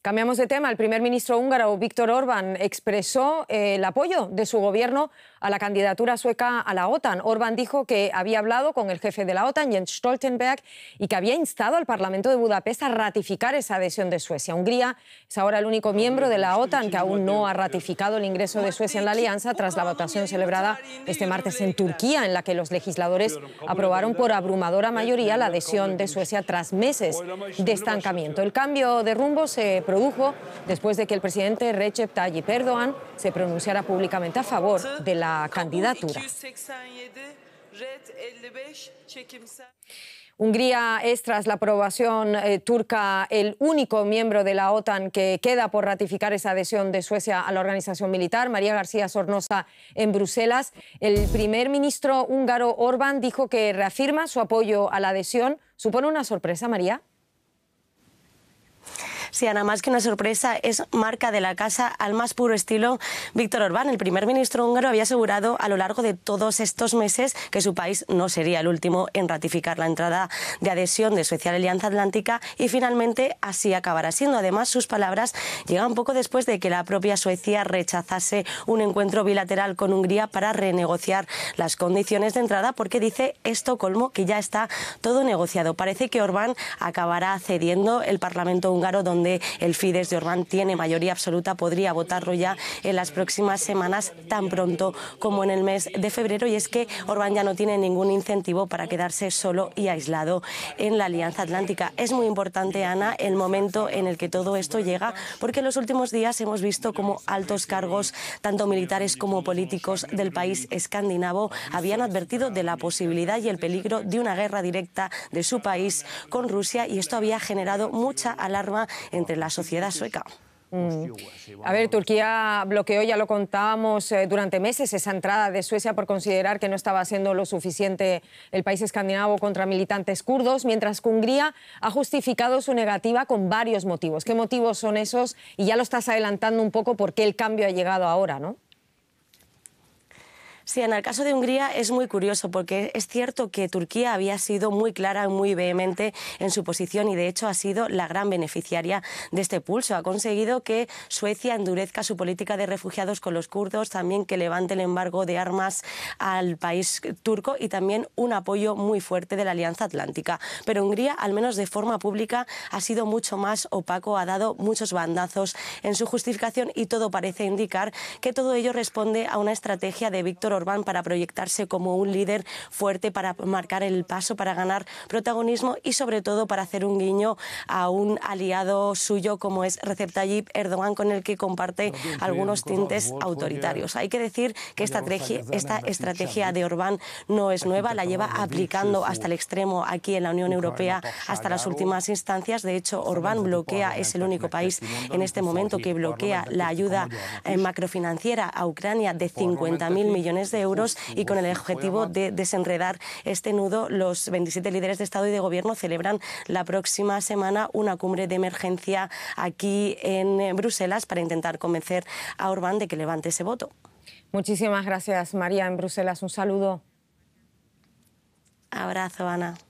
Cambiamos de tema. El primer ministro húngaro, Víctor Orbán, expresó eh, el apoyo de su gobierno a la candidatura sueca a la OTAN. Orbán dijo que había hablado con el jefe de la OTAN, Jens Stoltenberg, y que había instado al Parlamento de Budapest a ratificar esa adhesión de Suecia. Hungría es ahora el único miembro de la OTAN que aún no ha ratificado el ingreso de Suecia en la alianza tras la votación celebrada este martes en Turquía, en la que los legisladores aprobaron por abrumadora mayoría la adhesión de Suecia tras meses de estancamiento. El cambio de rumbo se produjo después de que el presidente Recep Tayyip Erdogan se pronunciara públicamente a favor de la candidatura. Hungría es, tras la aprobación eh, turca, el único miembro de la OTAN que queda por ratificar esa adhesión de Suecia a la organización militar. María García Sornosa en Bruselas. El primer ministro húngaro Orbán dijo que reafirma su apoyo a la adhesión. ¿Supone una sorpresa, María? ...si nada más que una sorpresa, es marca de la casa al más puro estilo Víctor Orbán. El primer ministro húngaro había asegurado a lo largo de todos estos meses que su país no sería el último en ratificar la entrada de adhesión de Suecia a la Alianza Atlántica y finalmente así acabará siendo. Además, sus palabras llegan poco después de que la propia Suecia rechazase un encuentro bilateral con Hungría para renegociar las condiciones de entrada porque dice Estocolmo que ya está todo negociado. Parece que Orbán acabará cediendo el Parlamento húngaro donde donde el Fides de Orbán tiene mayoría absoluta, podría votarlo ya en las próximas semanas, tan pronto como en el mes de febrero. Y es que Orbán ya no tiene ningún incentivo para quedarse solo y aislado en la Alianza Atlántica. Es muy importante, Ana, el momento en el que todo esto llega, porque en los últimos días hemos visto cómo altos cargos, tanto militares como políticos del país escandinavo, habían advertido de la posibilidad y el peligro de una guerra directa de su país con Rusia y esto había generado mucha alarma entre la sociedad sueca. Mm. A ver, Turquía bloqueó, ya lo contábamos eh, durante meses, esa entrada de Suecia por considerar que no estaba haciendo lo suficiente el país escandinavo contra militantes kurdos, mientras que Hungría ha justificado su negativa con varios motivos. ¿Qué motivos son esos? Y ya lo estás adelantando un poco por qué el cambio ha llegado ahora, ¿no? Sí, en el caso de Hungría es muy curioso porque es cierto que Turquía había sido muy clara y muy vehemente en su posición y de hecho ha sido la gran beneficiaria de este pulso. Ha conseguido que Suecia endurezca su política de refugiados con los kurdos, también que levante el embargo de armas al país turco y también un apoyo muy fuerte de la Alianza Atlántica. Pero Hungría, al menos de forma pública, ha sido mucho más opaco, ha dado muchos bandazos en su justificación y todo parece indicar que todo ello responde a una estrategia de Víctor Orbán para proyectarse como un líder fuerte, para marcar el paso, para ganar protagonismo y sobre todo para hacer un guiño a un aliado suyo como es Recep Tayyip Erdogan, con el que comparte algunos tintes autoritarios. Hay que decir que esta, esta estrategia de Orbán no es nueva, la lleva aplicando hasta el extremo aquí en la Unión Europea hasta las últimas instancias. De hecho, Orbán bloquea, es el único país en este momento que bloquea la ayuda eh, macrofinanciera a Ucrania de 50.000 millones de euros y con el objetivo de desenredar este nudo, los 27 líderes de Estado y de Gobierno celebran la próxima semana una cumbre de emergencia aquí en Bruselas para intentar convencer a Orbán de que levante ese voto. Muchísimas gracias, María, en Bruselas. Un saludo. Abrazo, Ana.